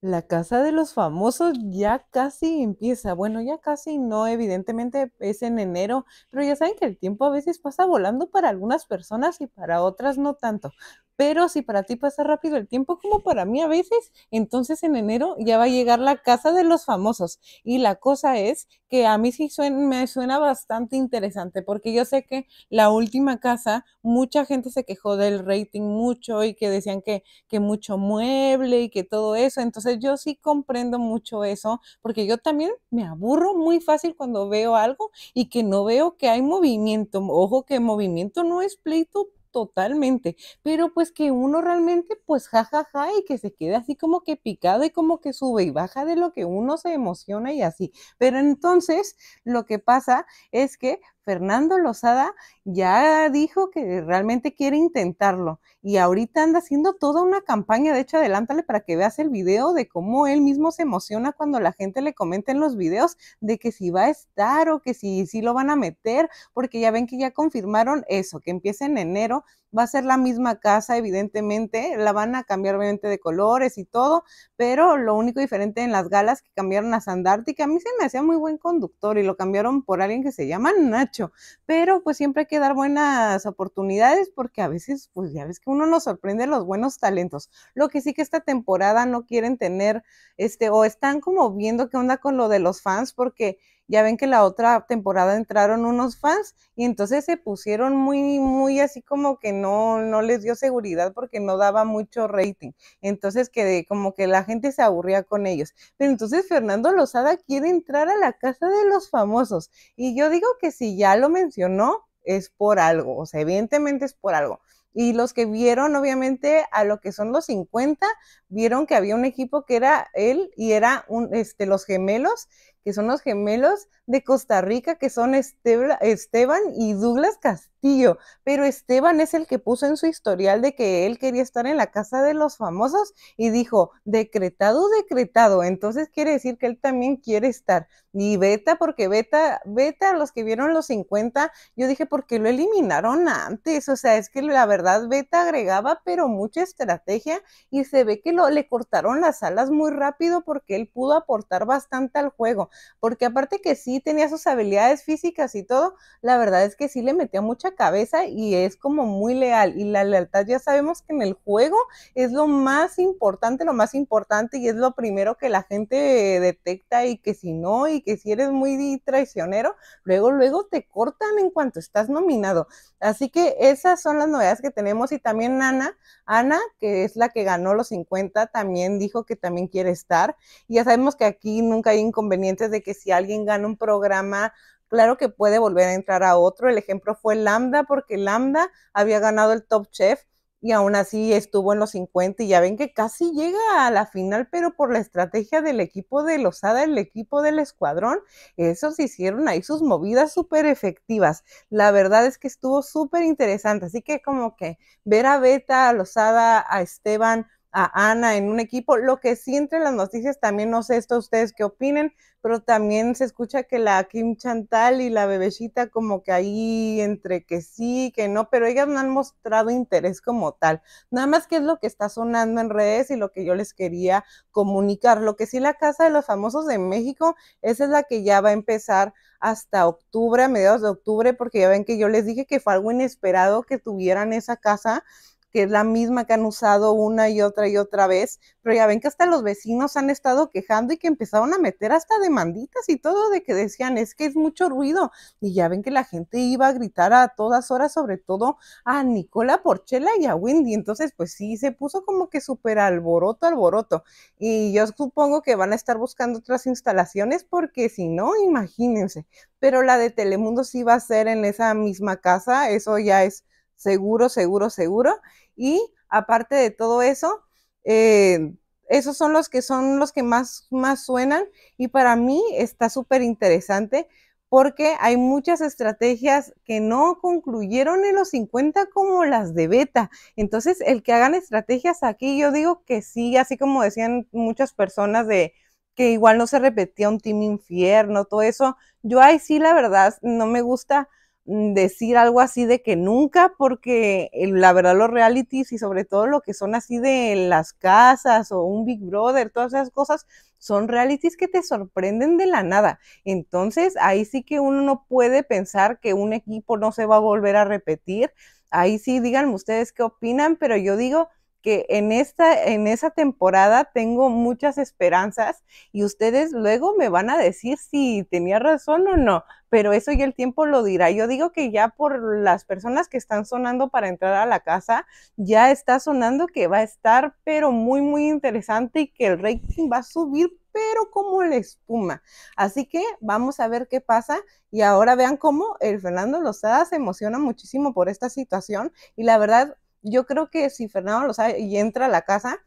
la casa de los famosos ya casi empieza. Bueno, ya casi no, evidentemente es en enero, pero ya saben que el tiempo a veces pasa volando para algunas personas y para otras no tanto. Pero si para ti pasa rápido el tiempo, como para mí a veces, entonces en enero ya va a llegar la casa de los famosos. Y la cosa es que a mí sí me suena bastante interesante, porque yo sé que la última casa, mucha gente se quejó del rating mucho y que decían que, que mucho mueble y que todo eso. Entonces yo sí comprendo mucho eso, porque yo también me aburro muy fácil cuando veo algo y que no veo que hay movimiento. Ojo que movimiento no es pleito totalmente, pero pues que uno realmente pues jajaja ja, ja, y que se quede así como que picado y como que sube y baja de lo que uno se emociona y así. Pero entonces lo que pasa es que Fernando Lozada ya dijo que realmente quiere intentarlo y ahorita anda haciendo toda una campaña, de hecho adelántale para que veas el video de cómo él mismo se emociona cuando la gente le comenta en los videos de que si va a estar o que si, si lo van a meter, porque ya ven que ya confirmaron eso, que empieza en enero va a ser la misma casa, evidentemente, la van a cambiar obviamente de colores y todo, pero lo único diferente en las galas que cambiaron a Sandarti, que a mí se me hacía muy buen conductor y lo cambiaron por alguien que se llama Nacho, pero pues siempre hay que dar buenas oportunidades porque a veces, pues ya ves que uno nos sorprende los buenos talentos. Lo que sí que esta temporada no quieren tener, este, o están como viendo qué onda con lo de los fans, porque ya ven que la otra temporada entraron unos fans y entonces se pusieron muy, muy así como que no, no les dio seguridad porque no daba mucho rating. Entonces que como que la gente se aburría con ellos. Pero entonces Fernando Lozada quiere entrar a la casa de los famosos. Y yo digo que si ya lo mencionó, es por algo, o sea, evidentemente es por algo. Y los que vieron, obviamente, a lo que son los 50, vieron que había un equipo que era él y era un, este, los gemelos, que son los gemelos de Costa Rica, que son Esteban y Douglas Castillo. Pero Esteban es el que puso en su historial de que él quería estar en la casa de los famosos y dijo, decretado, decretado. Entonces quiere decir que él también quiere estar. Y Beta, porque Beta, Beta, los que vieron los 50, yo dije, porque lo eliminaron antes? O sea, es que la verdad Beta agregaba, pero mucha estrategia y se ve que lo, le cortaron las alas muy rápido porque él pudo aportar bastante al juego porque aparte que sí tenía sus habilidades físicas y todo, la verdad es que sí le metía mucha cabeza y es como muy leal. Y la lealtad ya sabemos que en el juego es lo más importante, lo más importante y es lo primero que la gente detecta y que si no y que si eres muy traicionero, luego, luego te cortan en cuanto estás nominado. Así que esas son las novedades que tenemos y también Ana, Ana, que es la que ganó los 50, también dijo que también quiere estar. Y ya sabemos que aquí nunca hay inconveniente de que si alguien gana un programa, claro que puede volver a entrar a otro. El ejemplo fue Lambda, porque Lambda había ganado el Top Chef y aún así estuvo en los 50 y ya ven que casi llega a la final, pero por la estrategia del equipo de Lozada, el equipo del escuadrón, esos hicieron ahí sus movidas súper efectivas. La verdad es que estuvo súper interesante, así que como que ver a Beta, a Lozada, a Esteban, a Ana en un equipo. Lo que sí entre las noticias, también no sé esto ustedes qué opinen, pero también se escucha que la Kim Chantal y la bebecita como que ahí entre que sí, que no, pero ellas no han mostrado interés como tal. Nada más que es lo que está sonando en redes y lo que yo les quería comunicar. Lo que sí la Casa de los Famosos de México, esa es la que ya va a empezar hasta octubre, a mediados de octubre, porque ya ven que yo les dije que fue algo inesperado que tuvieran esa casa que es la misma que han usado una y otra y otra vez, pero ya ven que hasta los vecinos han estado quejando y que empezaron a meter hasta demanditas y todo de que decían, es que es mucho ruido, y ya ven que la gente iba a gritar a todas horas, sobre todo a Nicola Porchela y a Wendy, entonces pues sí, se puso como que súper alboroto, alboroto, y yo supongo que van a estar buscando otras instalaciones porque si no, imagínense, pero la de Telemundo sí va a ser en esa misma casa, eso ya es seguro, seguro, seguro. Y aparte de todo eso, eh, esos son los que son los que más, más suenan y para mí está súper interesante porque hay muchas estrategias que no concluyeron en los 50 como las de beta. Entonces, el que hagan estrategias aquí, yo digo que sí, así como decían muchas personas de que igual no se repetía un team infierno, todo eso, yo ahí sí, la verdad, no me gusta Mm, decir algo así de que nunca, porque la verdad los realities y sobre todo lo que son así de las casas o un Big Brother, todas esas cosas, son realities que te sorprenden de la nada. Entonces ahí sí que uno no puede pensar que un equipo no se va a volver a repetir. Ahí sí díganme ustedes qué opinan, pero yo digo que en, esta, en esa temporada tengo muchas esperanzas y ustedes luego me van a decir si tenía razón o no, pero eso ya el tiempo lo dirá. Yo digo que ya por las personas que están sonando para entrar a la casa, ya está sonando que va a estar, pero muy, muy interesante y que el rating va a subir pero como la espuma. Así que vamos a ver qué pasa. Y ahora vean cómo el Fernando Lozada se emociona muchísimo por esta situación. Y la verdad, yo creo que si Fernando lo sabe y entra a la casa,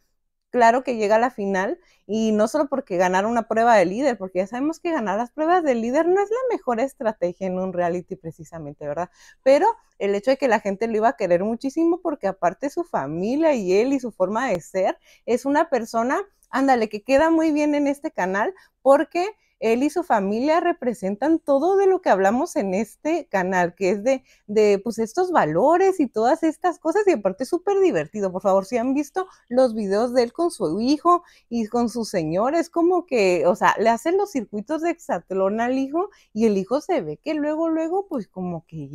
claro que llega a la final y no solo porque ganar una prueba de líder, porque ya sabemos que ganar las pruebas de líder no es la mejor estrategia en un reality precisamente, ¿verdad? Pero el hecho de que la gente lo iba a querer muchísimo porque aparte su familia y él y su forma de ser es una persona, ándale, que queda muy bien en este canal porque él y su familia representan todo de lo que hablamos en este canal, que es de, de pues estos valores y todas estas cosas y aparte es súper divertido. Por favor, si han visto los videos de él con su hijo y con sus señores, como que, o sea, le hacen los circuitos de hexatlón al hijo y el hijo se ve que luego, luego, pues como que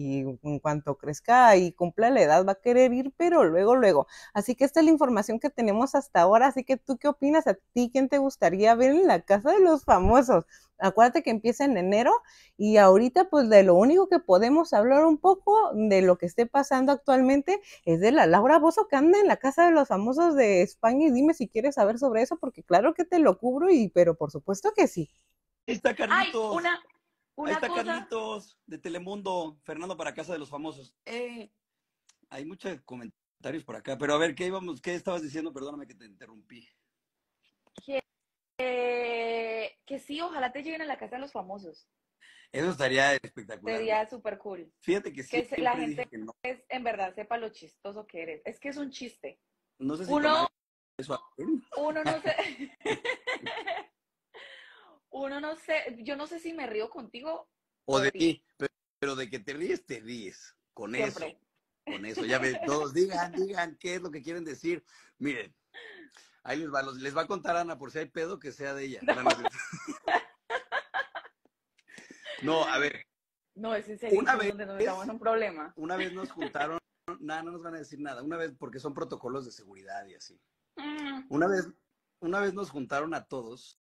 en cuanto crezca y cumpla la edad va a querer ir, pero luego, luego. Así que esta es la información que tenemos hasta ahora. Así que tú qué opinas a ti, quién te gustaría ver en la casa de los famosos. Acuérdate que empieza en enero y ahorita pues de lo único que podemos hablar un poco de lo que esté pasando actualmente es de la Laura Bozo que anda en la casa de los famosos de España y dime si quieres saber sobre eso porque claro que te lo cubro y pero por supuesto que sí. Ahí está Carlitos. una, Ahí está de Telemundo, Fernando para casa de los famosos. Eh, hay muchos comentarios por acá, pero a ver qué íbamos, qué estabas diciendo, perdóname que te interrumpí. Eh, que sí, ojalá te lleguen a la casa de los famosos. Eso estaría espectacular. Sería súper cool. Fíjate que sí. la gente es, en verdad sepa lo chistoso que eres. Es que es un chiste. uno, uno no sé. uno no sé. Yo no sé si me río contigo. O de ti. Pero, de que te ríes, te ríes. Con eso. Con eso. Ya ve, todos digan, digan qué es lo que quieren decir. Miren, Ahí les va, les va a contar Ana por si hay pedo que sea de ella. No, a ver. No, es en serio, una vez, nos un problema. Una vez nos juntaron, nada, no nos van a decir nada. Una vez, porque son protocolos de seguridad y así. Mm. Una vez, una vez nos juntaron a todos